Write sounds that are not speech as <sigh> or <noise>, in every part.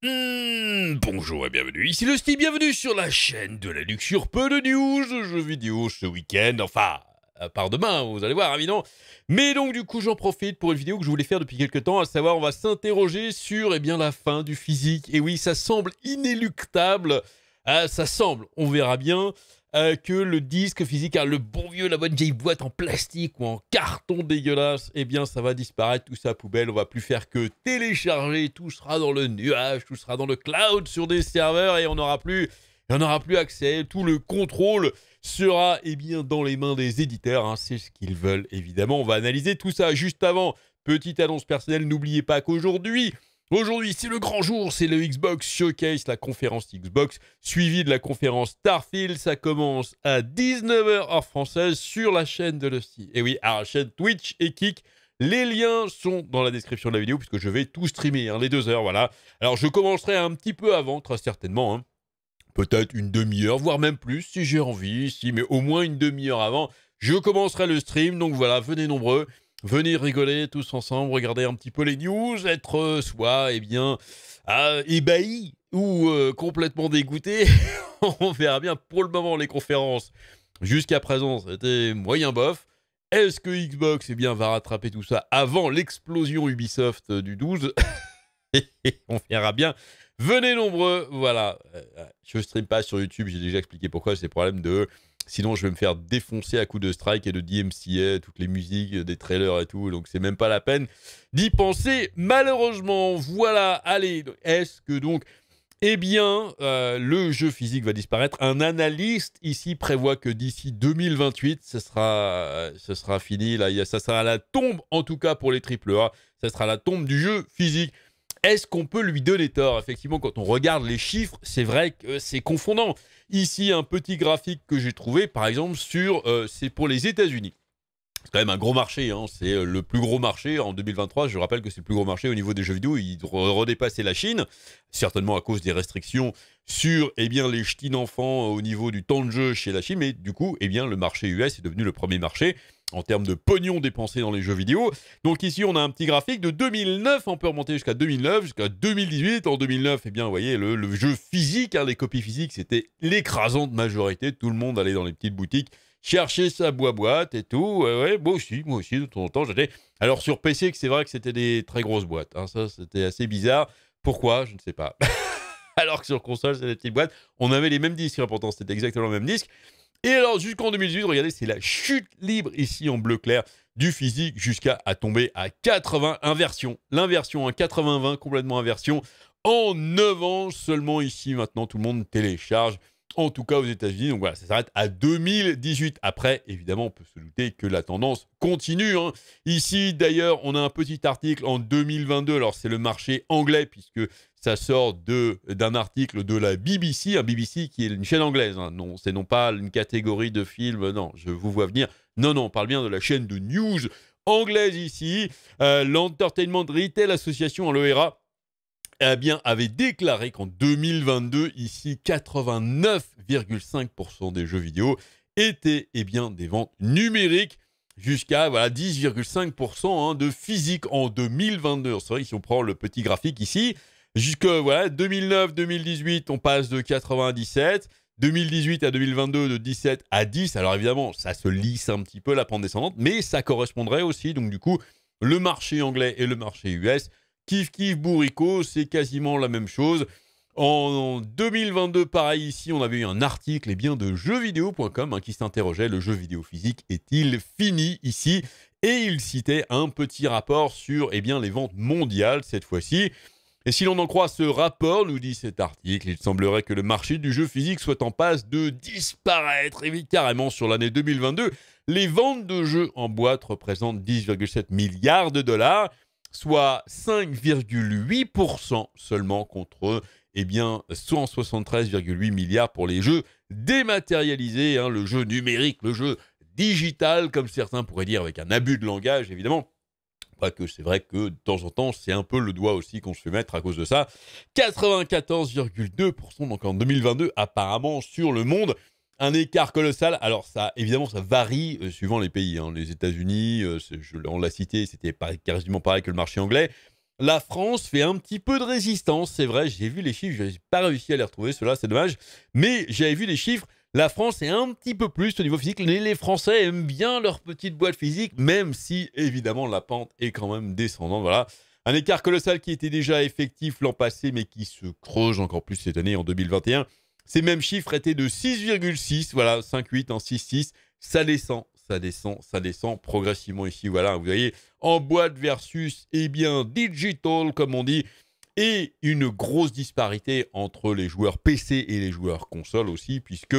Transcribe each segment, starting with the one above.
Hmm, bonjour et bienvenue, ici le Steve, bienvenue sur la chaîne de la Luxure, peu de news jeux vidéo ce week-end, enfin, à euh, part demain, vous allez voir, évidemment. Mais donc, du coup, j'en profite pour une vidéo que je voulais faire depuis quelques temps, à savoir, on va s'interroger sur, et eh bien, la fin du physique. Et oui, ça semble inéluctable, ah, ça semble, on verra bien. Euh, que le disque physique, hein, le bon vieux, la bonne vieille boîte en plastique ou en carton dégueulasse, eh bien ça va disparaître, tout ça poubelle, on va plus faire que télécharger, tout sera dans le nuage, tout sera dans le cloud sur des serveurs et on n'aura plus plus accès, tout le contrôle sera eh bien, dans les mains des éditeurs, hein. c'est ce qu'ils veulent évidemment. On va analyser tout ça juste avant. Petite annonce personnelle, n'oubliez pas qu'aujourd'hui, Aujourd'hui, c'est le grand jour, c'est le Xbox Showcase, la conférence Xbox, suivie de la conférence Starfield. Ça commence à 19h heure française sur la chaîne de l'hostie. Et oui, à la chaîne Twitch et Kick. Les liens sont dans la description de la vidéo, puisque je vais tout streamer, hein, les deux heures, voilà. Alors, je commencerai un petit peu avant, très certainement. Hein. Peut-être une demi-heure, voire même plus, si j'ai envie, si, mais au moins une demi-heure avant. Je commencerai le stream, donc voilà, venez nombreux venir rigoler tous ensemble, regarder un petit peu les news, être euh, soit eh bien ébahi ou euh, complètement dégoûté. <laughs> On verra bien. Pour le moment, les conférences jusqu'à présent, c'était moyen bof. Est-ce que Xbox eh bien, va rattraper tout ça avant l'explosion Ubisoft euh, du 12 <laughs> On verra bien. Venez nombreux, voilà. Je stream pas sur YouTube, j'ai déjà expliqué pourquoi, c'est problèmes de Sinon, je vais me faire défoncer à coups de strike et de DMCA, toutes les musiques, des trailers et tout. Donc, c'est même pas la peine d'y penser, malheureusement. Voilà, allez, est-ce que donc. Eh bien, euh, le jeu physique va disparaître. Un analyste ici prévoit que d'ici 2028, ce sera, euh, ce sera fini. Là, ça sera la tombe, en tout cas pour les AAA. Ça sera la tombe du jeu physique. Est-ce qu'on peut lui donner tort Effectivement, quand on regarde les chiffres, c'est vrai que c'est confondant. Ici, un petit graphique que j'ai trouvé, par exemple, sur euh, c'est pour les États-Unis. C'est quand même un gros marché, hein. c'est euh, le plus gros marché en 2023. Je rappelle que c'est le plus gros marché au niveau des jeux vidéo. Il redépassait la Chine, certainement à cause des restrictions sur eh bien, les ch'tis d'enfants au niveau du temps de jeu chez la Chine. Mais du coup, eh bien, le marché US est devenu le premier marché en termes de pognon dépensé dans les jeux vidéo. Donc ici, on a un petit graphique de 2009, on peut remonter jusqu'à 2009, jusqu'à 2018. En 2009, eh bien, vous voyez, le, jeu physique, hein, les copies physiques, c'était l'écrasante majorité. Tout le monde allait dans les petites boutiques chercher sa boîte et tout. Ouais, moi aussi, moi aussi, de temps en temps, j'étais... Alors sur PC, c'est vrai que c'était des très grosses boîtes. Hein. ça, c'était assez bizarre. Pourquoi Je ne sais pas. <laughs> <laughs> alors que sur console, c'est des petites boîtes. On avait les mêmes disques, hein, c'était exactement le même disque. Et alors, jusqu'en 2018, regardez, c'est la chute libre ici en bleu clair du physique jusqu'à tomber à 80 inversions. L'inversion, à hein, 80-20, complètement inversion. En 9 ans seulement ici, maintenant, tout le monde télécharge, en tout cas aux États-Unis. Donc voilà, ça s'arrête à 2018. Après, évidemment, on peut se douter que la tendance continue. Hein. Ici, d'ailleurs, on a un petit article en 2022. Alors, c'est le marché anglais, puisque ça sort d'un article de la BBC, un BBC qui est une chaîne anglaise. Hein. Non, c'est non pas une catégorie de films, non, je vous vois venir. Non, non, on parle bien de la chaîne de news anglaise ici, euh, l'Entertainment Retail Association en l'ERA. Eh bien, avait déclaré qu'en 2022, ici, 89,5% des jeux vidéo étaient eh bien, des ventes numériques jusqu'à voilà, 10,5% hein, de physique en 2022. C'est vrai, si on prend le petit graphique ici, Jusque voilà, 2009-2018, on passe de 97. 2018 à 2022, de 17 à 10. Alors évidemment, ça se lisse un petit peu la pente descendante, mais ça correspondrait aussi, donc du coup, le marché anglais et le marché US. Kiff kiff bourrico, c'est quasiment la même chose. En 2022, pareil ici, on avait eu un article et eh bien, de jeuxvideo.com hein, qui s'interrogeait le jeu vidéo physique est-il fini ici Et il citait un petit rapport sur eh bien, les ventes mondiales cette fois-ci. Et si l'on en croit ce rapport, nous dit cet article, il semblerait que le marché du jeu physique soit en passe de disparaître. Et carrément, sur l'année 2022, les ventes de jeux en boîte représentent 10,7 milliards de dollars, soit 5,8% seulement contre et eh bien, 173,8 milliards pour les jeux dématérialisés, hein, le jeu numérique, le jeu digital, comme certains pourraient dire avec un abus de langage, évidemment que c'est vrai que de temps en temps, c'est un peu le doigt aussi qu'on se fait mettre à cause de ça. 94,2% donc en 2022 apparemment sur le monde. Un écart colossal. Alors ça, évidemment, ça varie euh, suivant les pays. Hein. Les États-Unis, euh, on l'a cité, c'était quasiment pareil que le marché anglais. La France fait un petit peu de résistance, c'est vrai. J'ai vu les chiffres, je n'ai pas réussi à les retrouver, cela c'est dommage. Mais j'avais vu les chiffres la France est un petit peu plus au niveau physique. Les Français aiment bien leur petite boîte physique, même si évidemment la pente est quand même descendante. Voilà. Un écart colossal qui était déjà effectif l'an passé, mais qui se creuse encore plus cette année en 2021. Ces mêmes chiffres étaient de 6,6, voilà, 5,8 en 6,6. Ça descend, ça descend, ça descend progressivement ici. Voilà, vous voyez, en boîte versus, eh bien, digital, comme on dit et une grosse disparité entre les joueurs PC et les joueurs console aussi, puisque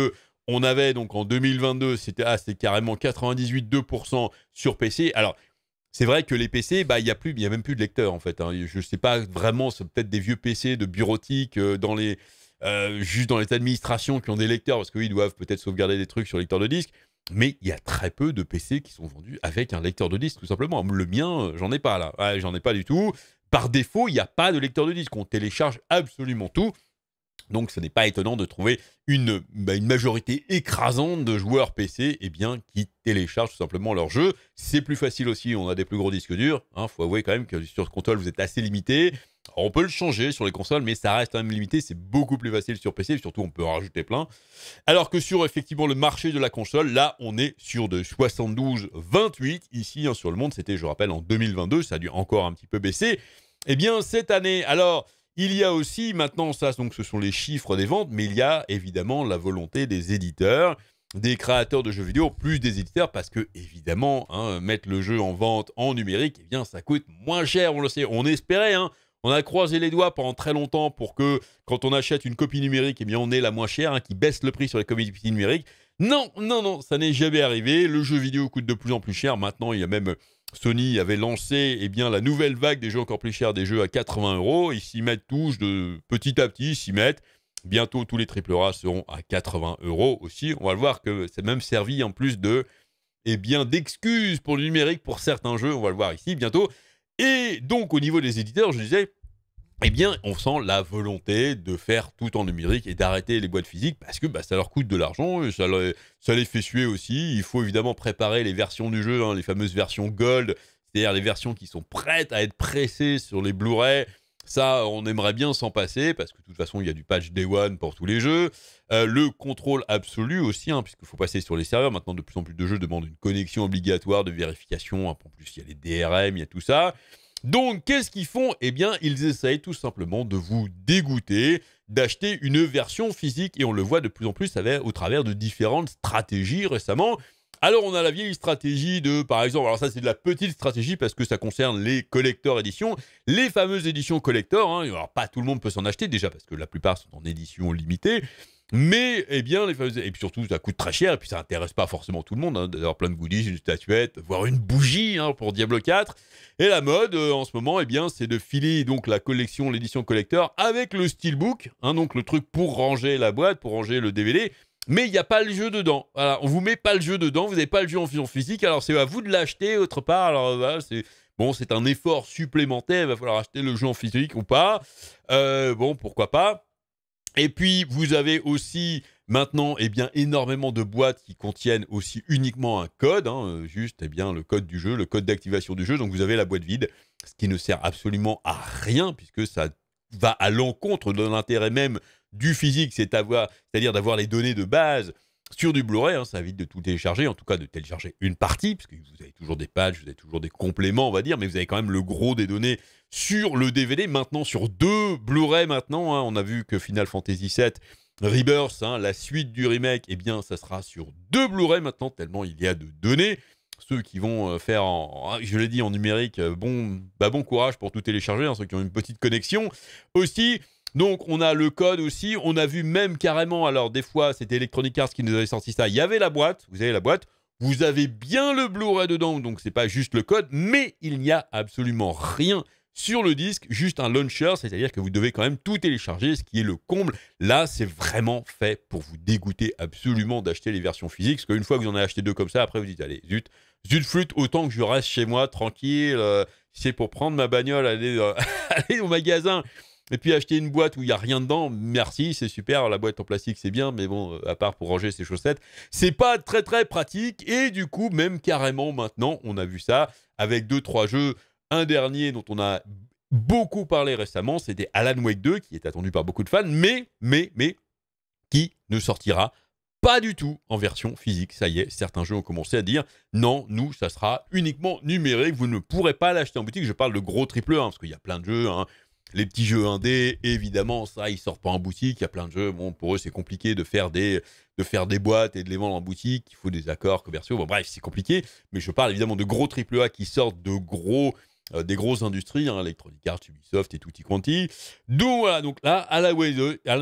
on avait donc en 2022, c'était ah, carrément 98,2% sur PC. Alors, c'est vrai que les PC, bah, il n'y a, plus, même plus de lecteurs en fait. Hein. Je ne sais pas vraiment, c'est peut-être des vieux PC de bureautique euh, dans les, euh, juste dans les administrations qui ont des lecteurs, parce qu'ils oui, doivent peut-être sauvegarder des trucs sur lecteur de disque. Mais il y a très peu de PC qui sont vendus avec un lecteur de disque, tout simplement. Le mien, j'en ai pas là. je j'en ai pas du tout par défaut, il n'y a pas de lecteur de disque. On télécharge absolument tout. Donc ce n'est pas étonnant de trouver une, bah, majorité écrasante de joueurs PC eh bien, qui téléchargent tout simplement leur jeu. C'est plus facile aussi, on a des plus gros disques durs. Il hein, faut avouer quand même que sur console, vous êtes assez limité on peut le changer sur les consoles, mais ça reste un peu limité. C'est beaucoup plus facile sur PC, surtout on peut en rajouter plein. Alors que sur effectivement le marché de la console, là on est sur de 72-28. Ici hein, sur le monde, c'était, je rappelle, en 2022, ça a dû encore un petit peu baisser. et eh bien cette année, alors il y a aussi maintenant ça, donc ce sont les chiffres des ventes, mais il y a évidemment la volonté des éditeurs des créateurs de jeux vidéo, plus des éditeurs, parce que évidemment, hein, mettre le jeu en vente en numérique, et eh bien, ça coûte moins cher, on le sait, on espérait, hein, on a croisé les doigts pendant très longtemps pour que, quand on achète une copie numérique, et eh bien, on ait la moins chère, hein, qui baisse le prix sur les copies numériques. Non, non, non, ça n'est jamais arrivé. Le jeu vidéo coûte de plus en plus cher. Maintenant, il y a même Sony avait lancé eh bien, la nouvelle vague des jeux encore plus chers, des jeux à 80 euros. Ils s'y mettent tous de petit à petit, ils s'y mettent. Bientôt, tous les triple seront à 80 euros aussi. On va le voir que c'est même servi en plus de eh bien d'excuses pour le numérique pour certains jeux. On va le voir ici bientôt. Et donc, au niveau des éditeurs, je disais, eh bien, on sent la volonté de faire tout en numérique et d'arrêter les boîtes physiques parce que bah, ça leur coûte de l'argent, et ça les fait suer aussi. Il faut évidemment préparer les versions du jeu, hein, les fameuses versions gold, c'est-à-dire les versions qui sont prêtes à être pressées sur les Blu-ray ça, on aimerait bien s'en passer parce que de toute façon, il y a du patch Day One pour tous les jeux. Euh, le contrôle absolu aussi, hein, puisqu'il faut passer sur les serveurs. Maintenant, de plus en plus de jeux demandent une connexion obligatoire de vérification. Hein. En plus, il y a les DRM, il y a tout ça. Donc, qu'est-ce qu'ils font Eh bien, ils essayent tout simplement de vous dégoûter d'acheter une version physique. Et on le voit de plus en plus au travers de différentes stratégies récemment. Alors on a la vieille stratégie de, par exemple, alors ça c'est de la petite stratégie parce que ça concerne les collecteurs éditions, les fameuses éditions collector. Hein. alors pas tout le monde peut s'en acheter déjà parce que la plupart sont en édition limitée. Mais, eh bien, les fameuses... et puis surtout, ça coûte très cher, et puis ça intéresse pas forcément tout le monde, hein, d'avoir plein de goodies, une statuette, voire une bougie hein, pour Diablo 4. Et la mode, euh, en ce moment, eh bien, c'est de filer donc la collection, l'édition collector, avec le steelbook, hein, donc le truc pour ranger la boîte, pour ranger le DVD, mais il n'y a pas le jeu dedans. on on vous met pas le jeu dedans, vous n'avez pas le jeu en physique, alors c'est à vous de l'acheter autre part. Alors c'est bon, c'est un effort supplémentaire, il va falloir acheter le jeu en physique ou pas. Euh, bon, pourquoi pas. Et puis vous avez aussi maintenant eh bien, énormément de boîtes qui contiennent aussi uniquement un code, hein, juste eh bien, le code du jeu, le code d'activation du jeu. Donc vous avez la boîte vide, ce qui ne sert absolument à rien puisque ça va à l'encontre de l'intérêt même du physique, c'est-à-dire d'avoir les données de base sur du Blu-ray, hein, ça évite de tout télécharger, en tout cas de télécharger une partie, parce que vous avez toujours des pages, vous avez toujours des compléments, on va dire, mais vous avez quand même le gros des données sur le DVD, maintenant sur deux Blu-ray maintenant. Hein, on a vu que Final Fantasy VII Rebirth, hein, la suite du remake, eh bien ça sera sur deux Blu-ray maintenant, tellement il y a de données. Ceux qui vont euh, faire, je l'ai dit, en numérique, euh, bon, bah bon courage pour tout télécharger, ceux qui ont une petite connexion. Aussi, donc on a le code aussi, on a vu même carrément, alors des fois c'était Electronic Arts qui nous avait sorti ça, il y avait la boîte, vous avez la boîte, vous avez bien le Blu-ray dedans, donc c'est pas juste le code, mais il n'y a absolument rien sur le disque, juste un launcher, c'est-à-dire que vous devez quand même tout télécharger, ce qui est le comble. Là, c'est vraiment fait pour vous dégoûter absolument d'acheter les versions physiques, parce qu'une fois que vous en avez acheté deux comme ça, après vous dites, allez, zut, zut flûte, autant que je reste chez moi, tranquille, euh, c'est pour prendre ma bagnole, aller euh, <laughs> au magasin et puis acheter une boîte où il n'y a rien dedans, merci, c'est super, la boîte en plastique c'est bien, mais bon, euh, à part pour ranger ses chaussettes, c'est pas très très pratique. Et du coup, même carrément maintenant, on a vu ça avec deux trois jeux. Un dernier dont on a beaucoup parlé récemment, c'était Alan Wake 2 qui est attendu par beaucoup de fans, mais mais mais qui ne sortira pas du tout en version physique. Ça y est, certains jeux ont commencé à dire non, nous, ça sera uniquement numérique. Vous ne pourrez pas l'acheter en boutique. Je parle de gros triple 1 hein, parce qu'il y a plein de jeux. Hein. Les petits jeux indés, évidemment, ça, ils sortent pas en boutique. Il y a plein de jeux. Bon, pour eux, c'est compliqué de faire des de faire des boîtes et de les vendre en boutique. Il faut des accords commerciaux. Bon, bref, c'est compliqué. Mais je parle évidemment de gros AAA qui sortent de gros euh, des grosses industries, hein, Electronic Arts, Ubisoft et tutti quanti. Donc voilà, donc là, Alan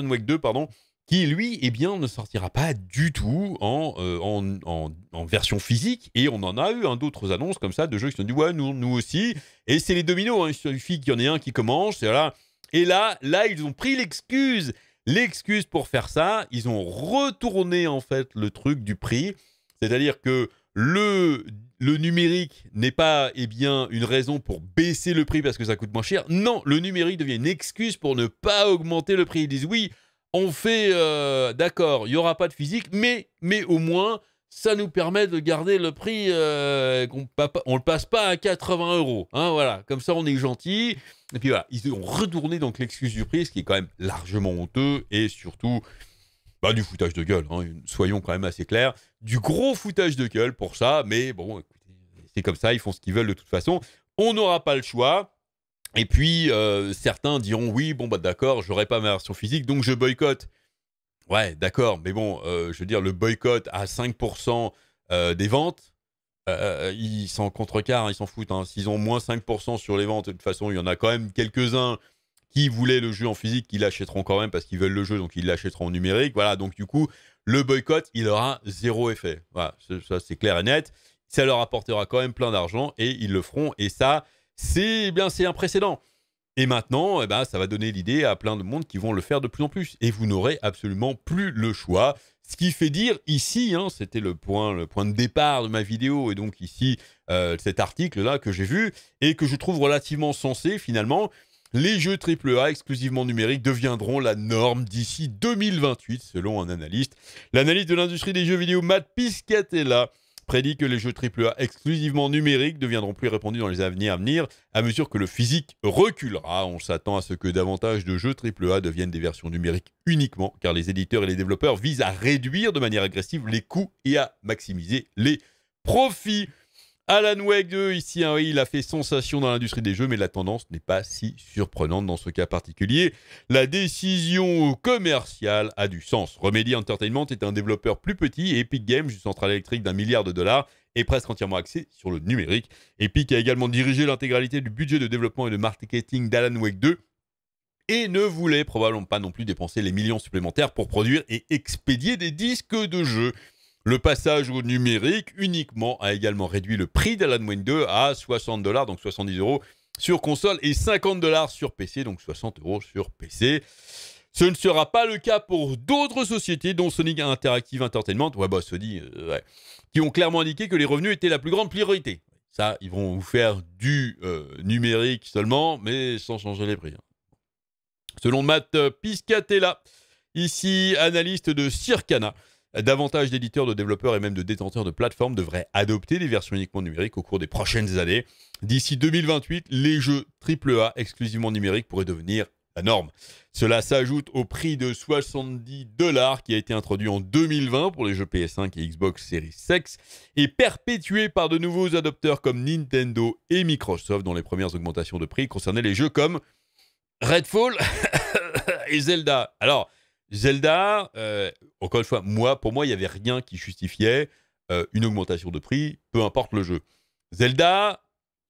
Wake 2 pardon, qui lui, eh bien, ne sortira pas du tout en, euh, version physique. Et on en a eu hein, d'autres annonces comme ça de jeux qui se sont dit ouais, nous, nous aussi. Et c'est les dominos. Hein. Il suffit qu'il y en ait un qui commence. Et là, et là, là, ils ont pris l'excuse, l'excuse pour faire ça. Ils ont retourné en fait le truc du prix, c'est-à-dire que le le numérique n'est pas eh bien une raison pour baisser le prix parce que ça coûte moins cher. Non, le numérique devient une excuse pour ne pas augmenter le prix. Ils disent oui on fait, euh, d'accord, il n'y aura pas de physique, mais, mais au moins, ça nous permet de garder le prix, euh, qu'on on le passe pas à 80 euros. Hein, voilà, comme ça on est gentil. Et puis voilà, ils ont retourné donc l'excuse du prix, ce qui est quand même largement honteux et surtout bah, du foutage de gueule. Hein. soyons quand même assez clairs, du gros foutage de gueule pour ça. Mais bon, c'est comme ça, ils font ce qu'ils veulent de toute façon. On n'aura pas le choix. Et puis, euh, certains diront oui, bon, bah d'accord, j'aurai pas ma version physique, donc je boycotte. Ouais, d'accord, mais bon, euh, je veux dire, le boycott à 5% euh, des ventes, ils s'en contrecarrent, ils s'en foutent. Hein. S'ils ont moins 5% sur les ventes, de toute façon, il y en a quand même quelques-uns qui voulaient le jeu en physique, qui l'achèteront quand même parce qu'ils veulent le jeu, donc ils l'achèteront en numérique. Voilà, donc du coup, le boycott, il aura zéro effet. Voilà, ça c'est clair et net. Ça leur apportera quand même plein d'argent et ils le feront. Et ça, c'est eh bien c'est un précédent. Et maintenant, eh ben, ça va donner l'idée à plein de monde qui vont le faire de plus en plus. Et vous n'aurez absolument plus le choix. Ce qui fait dire ici, hein, c'était le point, le point de départ de ma vidéo, et donc ici, euh, cet article-là que j'ai vu, et que je trouve relativement sensé finalement, les jeux AAA exclusivement numériques deviendront la norme d'ici 2028, selon un analyste. L'analyste de l'industrie des jeux vidéo, Matt est là, prédit que les jeux AAA exclusivement numériques deviendront plus répandus dans les années à venir à mesure que le physique reculera. On s'attend à ce que davantage de jeux AAA deviennent des versions numériques uniquement, car les éditeurs et les développeurs visent à réduire de manière agressive les coûts et à maximiser les profits. Alan Wake 2, ici, hein, il a fait sensation dans l'industrie des jeux, mais la tendance n'est pas si surprenante dans ce cas particulier. La décision commerciale a du sens. Remedy Entertainment est un développeur plus petit et Epic Games, une centrale électrique d'un milliard de dollars, est presque entièrement axé sur le numérique. Epic a également dirigé l'intégralité du budget de développement et de marketing d'Alan Wake 2 et ne voulait probablement pas non plus dépenser les millions supplémentaires pour produire et expédier des disques de jeux. Le passage au numérique uniquement a également réduit le prix d'Alan Wake 2 à 60 dollars, donc 70 euros sur console et 50 dollars sur PC, donc 60 euros sur PC. Ce ne sera pas le cas pour d'autres sociétés, dont Sonic Interactive Entertainment, ouais, bah, Sony, euh, qui ont clairement indiqué que les revenus étaient la plus grande priorité. Ça, ils vont vous faire du euh, numérique seulement, mais sans changer les prix. Hein. Selon Matt Piscatella, ici analyste de Circana, Davantage d'éditeurs, de développeurs et même de détenteurs de plateformes devraient adopter des versions uniquement numériques au cours des prochaines années. D'ici 2028, les jeux AAA exclusivement numériques pourraient devenir la norme. Cela s'ajoute au prix de 70 dollars qui a été introduit en 2020 pour les jeux PS5 et Xbox Series X et perpétué par de nouveaux adopteurs comme Nintendo et Microsoft dont les premières augmentations de prix concernaient les jeux comme Redfall <laughs> et Zelda. Alors, Zelda, euh, encore une fois, moi, pour moi, il n'y avait rien qui justifiait euh, une augmentation de prix, peu importe le jeu. Zelda,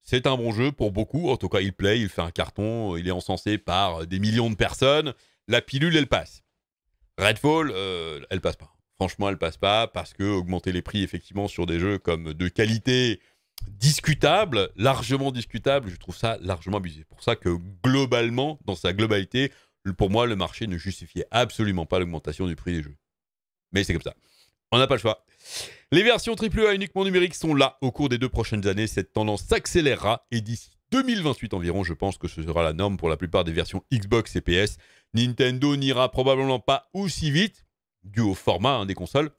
c'est un bon jeu pour beaucoup. En tout cas, il plaît, il fait un carton, il est encensé par euh, des millions de personnes. La pilule, elle passe. Redfall, elle passe pas. Franchement, elle passe pas parce que augmenter les prix, effectivement, sur des jeux comme de qualité discutable, largement discutable, je trouve ça largement abusé. Pour ça que globalement, dans sa globalité, pour moi, le marché ne justifiait absolument pas l'augmentation du prix des jeux. Mais c'est comme ça. On n'a pas le choix. Les versions AAA uniquement numériques sont là. Au cours des deux prochaines années, cette tendance s'accélérera et d'ici 2028 environ, je pense que ce sera la norme pour la plupart des versions Xbox et PS. Nintendo n'ira probablement pas aussi vite, du au format hein, des consoles.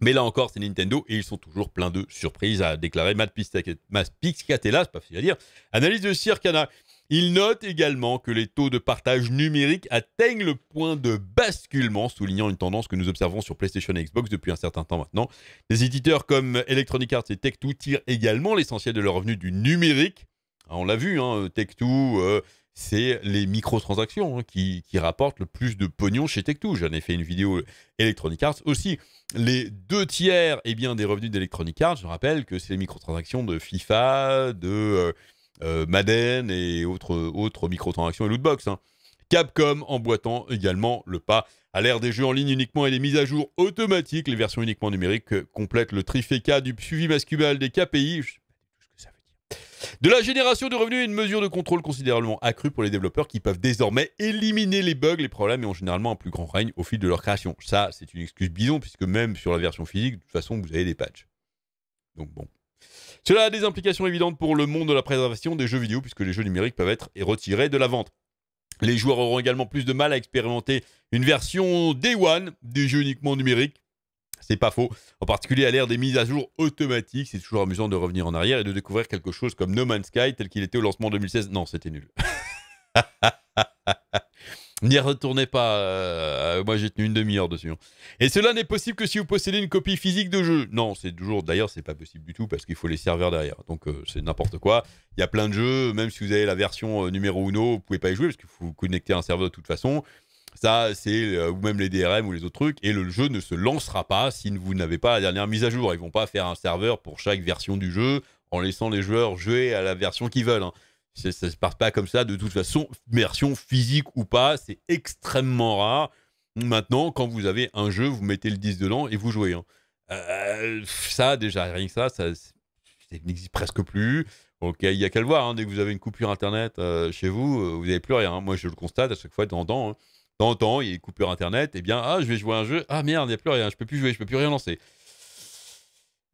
Mais là encore, c'est Nintendo et ils sont toujours pleins de surprises, a déclaré Matt Piscatella, c'est pas facile à dire, analyse de Circana. Il note également que les taux de partage numérique atteignent le point de basculement, soulignant une tendance que nous observons sur PlayStation et Xbox depuis un certain temps maintenant. Des éditeurs comme Electronic Arts et Tech2 tirent également l'essentiel de leurs revenus du numérique. Ah, on l'a vu, hein, Tech2, euh, c'est les microtransactions hein, qui, rapportent le plus de pognon chez Tech2. J'en ai fait une vidéo euh, Electronic Arts aussi. Les deux tiers et eh bien, des revenus d'Electronic Arts, je rappelle que c'est les microtransactions de FIFA, de... Euh, euh, Maden et autres, autres microtransactions et lootbox. Hein. Capcom emboîtant également le pas à l'ère des jeux en ligne uniquement et des mises à jour automatiques. Les versions uniquement numériques euh, complètent le trifecta du suivi masculin des KPI. Je dire. De la génération de revenus et une mesure de contrôle considérablement accrue pour les développeurs qui peuvent désormais éliminer les bugs, les problèmes et ont généralement un plus grand règne au fil de leur création. Ça, c'est une excuse bison puisque même sur la version physique, de toute façon, vous avez des patchs. Donc bon. Cela a des implications évidentes pour le monde de la préservation des jeux vidéo, puisque les jeux numériques peuvent être retirés de la vente. Les joueurs auront également plus de mal à expérimenter une version Day One des jeux uniquement numériques. C'est pas faux, en particulier à l'ère des mises à jour automatiques. C'est toujours amusant de revenir en arrière et de découvrir quelque chose comme No Man's Sky tel qu'il était au lancement 2016. Non, c'était nul. <laughs> N'y retournez pas, euh, euh, moi j'ai tenu une demi-heure dessus. Hein. Et cela n'est possible que si vous possédez une copie physique de jeu. Non, c'est toujours, d'ailleurs, c'est pas possible du tout parce qu'il faut les serveurs derrière. Donc euh, c'est n'importe quoi. Il y a plein de jeux, même si vous avez la version numéro uno, vous pouvez pas y jouer parce qu'il faut connecter un serveur de toute façon. Ça, c'est ou même les DRM ou les autres trucs. Et le jeu ne se lancera pas si vous n'avez pas la dernière mise à jour. Ils vont pas faire un serveur pour chaque version du jeu en laissant les joueurs jouer à la version qu'ils veulent. Hein. Ça ne part pas comme ça de toute façon, version physique ou pas, c'est extrêmement rare. Maintenant, quand vous avez un jeu, vous mettez le 10 dedans et vous jouez. Hein. Euh, ça, déjà, rien que ça, ça, n'existe presque plus. Ok, il y a qu'à le voir. Hein, dès que vous avez une coupure internet euh, chez vous, euh, vous n'avez plus rien. Hein. Moi, je le constate à chaque fois, dans temps, en temps, il y a une coupure internet. Et eh bien, ah, je vais jouer à un jeu. Ah merde, il n'y a plus rien. Je ne peux plus jouer, je ne peux plus rien lancer.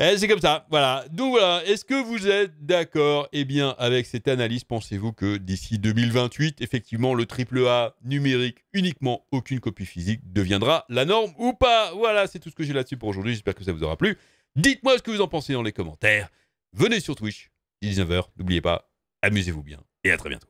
Eh, c'est comme ça, voilà. Donc voilà, est-ce que vous êtes d'accord Eh bien, avec cette analyse, pensez-vous que d'ici 2028, effectivement, le triple A numérique uniquement, aucune copie physique, deviendra la norme ou pas Voilà, c'est tout ce que j'ai là-dessus pour aujourd'hui. J'espère que ça vous aura plu. Dites-moi ce que vous en pensez dans les commentaires. Venez sur Twitch, 19h, n'oubliez pas, amusez-vous bien et à très bientôt.